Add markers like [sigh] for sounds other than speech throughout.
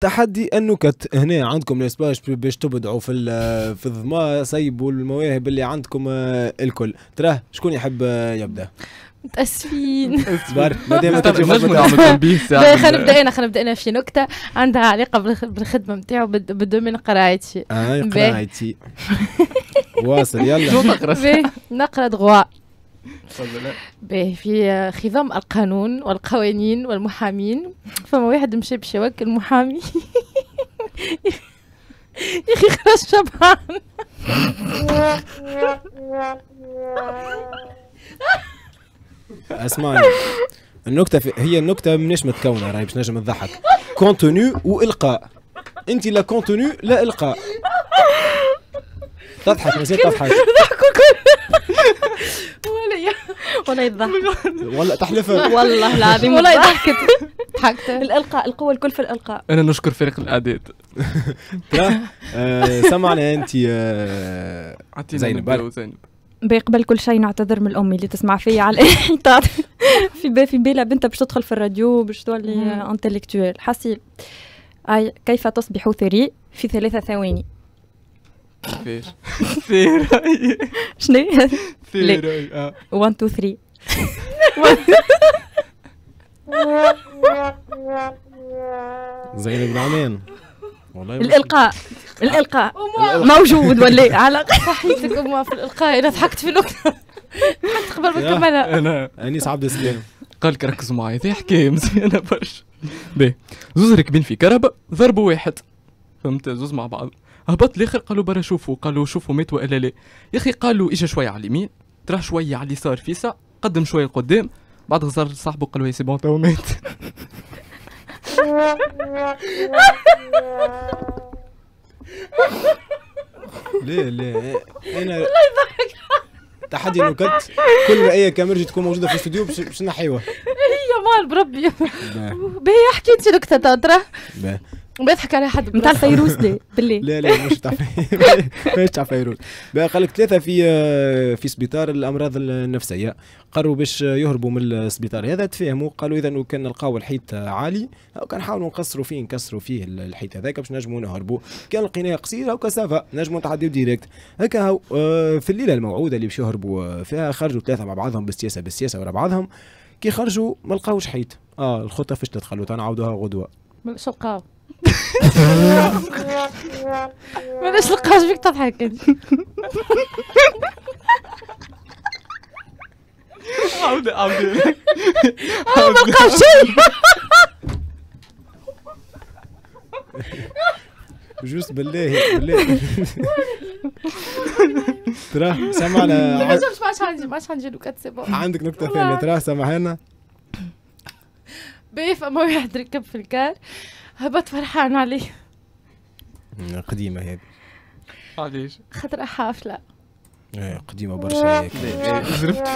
تحدي النكت هنا عندكم لاسباش باش تبدعوا في في الظما سيبوا المواهب اللي عندكم آه، الكل تراه شكون يحب آه، يبدا متاسفين صبر مادام تنجموا تعملوا تنبيه [laughs] خلينا نبدا انا خلينا نبدا انا في نكته عندها علاقه بالخدمه نتاعو بالدومين قرايتي اه قرايتي واصل يلا شو نقرا نقرا دغوا في خضم القانون والقوانين والمحامين فما واحد مشى باش يوكل محامي [laughs] يا اخي خلاص شبعان اسمعني النكتة في... هي النكتة منيش متكونة راهي باش نجم نضحك كونتوني وإلقاء أنت لا كونتوني لا إلقاء تضحك مازال تضحك ولا يضحك [laughs] والله تحلفه والله العظيم والله ضحكت ضحكت [laughs] الالقاء القوه الكل في الالقاء انا نشكر فريق الاعداد [laughs] آه، سمعنا انت آه، زينب بي قبل كل شيء نعتذر من امي اللي تسمع فيا على الانحطاط في بي في بالها بنتها باش تدخل في الراديو باش تولي انتلكتويل حسيل اي كيف تصبح ثري في ثلاثة ثواني فير فير شنو ثيري 1 2 3 زين يا والله الالقاء الالقاء موجود ولا إيه؟ على [laughs] صحيتك امه في الالقاء انا ضحكت في الوقت حتى قبل ما نكملها انا انيس عبد السلام قال لك ركزوا معايا في حكايه مزيانه برشا باهي زوز راكبين في كهرباء ضربوا واحد فهمت زوز مع بعض هبط الاخر قالوا برا شوفوا قالوا شوفوا مات والا لا يا اخي قالوا اجا شويه على اليمين تراه شويه على اليسار فيسع قدم شويه لقدام بعد غزر صاحبه قال له إيه، سي بون تو مات ليه ليه انا والله يضحك تحدي نكت كل ما اي كاميرجي تكون موجوده في الاستوديو باش نحيوها هي مال بربي باهي احكي انت نكته ترى بيضحك على حد نتاع فيروز دي بالله لا لا مش تاع [laughs] مش تاع فيروز قال لك ثلاثه في في سبيطار الامراض النفسيه قروا باش يهربوا من السبيطار هذا تفاهموا قالوا اذا كان نلقاو الحيط عالي كنحاولوا نحاولوا نقصروا فيه نكسروا فيه الحيط هذاك باش نجموا نهربوا كان لقيناه قصير هكا سافا نجموا نتعديو ديريكت هكا هو آه، في الليله الموعوده اللي باش يهربوا آه، فيها خرجوا ثلاثه مع بعضهم بالسياسه بالسياسه ورا بعضهم كي خرجوا ما لقاوش حيط اه الخطه فاش تدخلوا تنعاودوها غدوه شو لقاو معلاش لقاش فيك تضحك عاودي عاودي جوست بالله بالله تراه سامعنا ما عادش عندي ما عادش عندي لوكات سي بون عندك نكته ثانيه تراه سامحنا بيف فما واحد ركب في الكار هبط فرحان علي قديمة هذه علاش؟ خاطر حافلة ايه قديمة برشا هيك [laughs] زرفت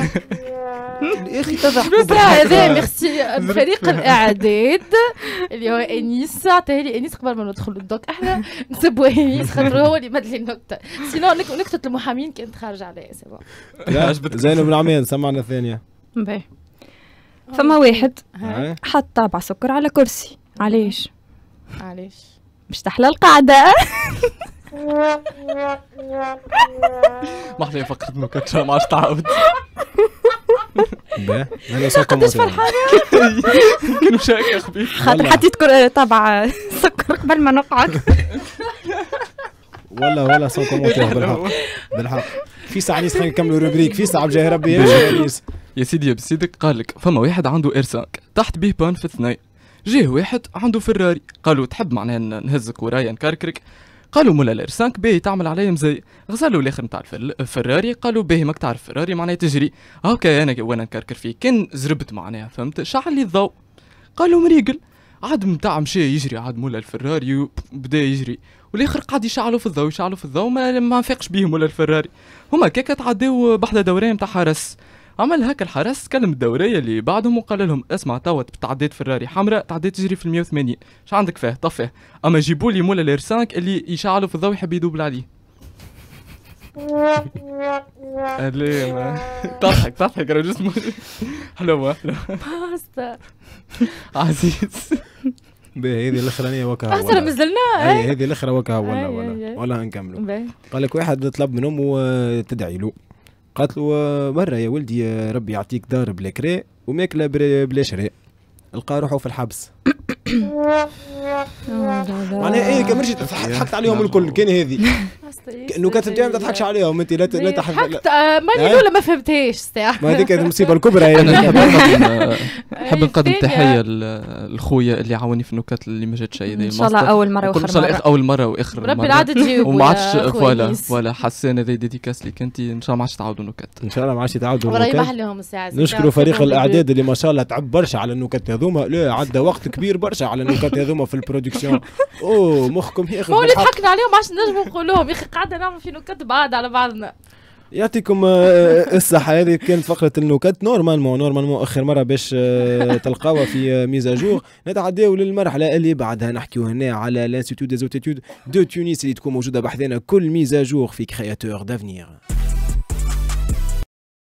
يا [laughs] اخي [laughs] تضحك بس هذا ميرسي فريق الاعداد اللي هو انيس عطاه لي انيس قبل ما ندخل الدوك احنا نسبوا انيس خاطر هو اللي مد لي النكته سينو نكته المحامين كانت خارجه عليا سي بون لا عجبتك زينب العميان سمعنا الثانيه باهي فما واحد حط طابع سكر على كرسي علاش؟ معلش مش تحلى القعدة ما فقط ما كنتش ما عادش تعاود باهي انا صوت قداش فرحانة كانوا يا خبيث خاطر حطيت طبعا سكر قبل ما نقعد ولا ولا سون كومونتير بالحق بالحق في ساعه نيس خلينا نكملوا روبريك في ساعه بجاه ربي يا سيدي بصدق قال لك فما واحد عنده ار 5 تحت بيه بان في اثنين جاه واحد عنده فراري قالوا تحب معناها نهزك ورايا نكركرك قالوا مولا الارسانك باهي تعمل عليا مزي غسلوا الاخر نتاع الفراري قالوا باهي ماك تعرف فراري معناها تجري هاكا انا وانا نكركر فيه كان زربت معناها فهمت شعل لي الضوء قالوا مريقل عاد نتاع مشى يجري عاد مولا الفراري بدا يجري والاخر قاعد يشعلوا في الضوء يشعلوا في الضوء ما ما فاقش بيهم ولا الفراري هما كيكا تعداو بحدا دوران نتاع حرس عمل هاك الحرس كلم الدوريه اللي بعدهم وقال لهم اسمع توا تعديت فراري حمراء تعديت تجري في 180 اش عندك فيه طفيه اما جيبوا لي مولا الارسانك اللي يشعلوا في الضوء يحب يدوب عليه [laughs] ما تضحك تضحك راه جسمه حلوه باستا عزيز باهي هذه الاخرانيه وكا هو أحسن مازلنا هذه الاخرى وكا ولا ولا ولا نكملوا قال لك واحد طلب من امه تدعي له قالت له مرة يا ولدي ربي يعطيك دار بلا كراء وماكلة بلا شراء لقى روحه في الحبس [laughs] معناها ايه كمرشي ضحكت عليهم الكل كان هذه [laughs] كانه كانت ما تضحكش عليهم انت لا لا تحكي ضحكت آه، ماني الاولى ما فهمتهاش ساعة ما هذيك المصيبه [laughs] الكبرى يعني نحب نقدم [laughs] إيه، تحيه لخويا اللي عاوني في النكات اللي ما جاتش ان شاء الله اول مره واخر مره ان شاء الله اول مره واخر مره ربي العدد تجيبوا وما عادش فوالا فوالا حسان هذا ديديكاس لك انت ان شاء الله ما عادش تعاودوا نكات ان شاء الله ما عادش تعاودوا نكات لهم الساعه نشكروا فريق الاعداد اللي ما شاء الله تعب برشا على النكات هذوما لا عدى وقت كبير برشا على النكات هذوما في البرودكسيون [laughs] اوه مخكم يا اخي ضحكنا عليهم ما عادش نجموا نقولوهم اخي قاعده نعمل في نكت بعض على بعضنا يعطيكم آه، آه، الصحة هذه كانت فقرة النكت نورمالمون نورمالمون آخر مرة باش آه، تلقاوها في ميزا جور نتعداو للمرحلة اللي بعدها نحكيو هنا على لانستيتيو زوتيتيود دو تونس اللي تكون موجودة بحذانا كل ميزا جور في كرياتور دافنيغ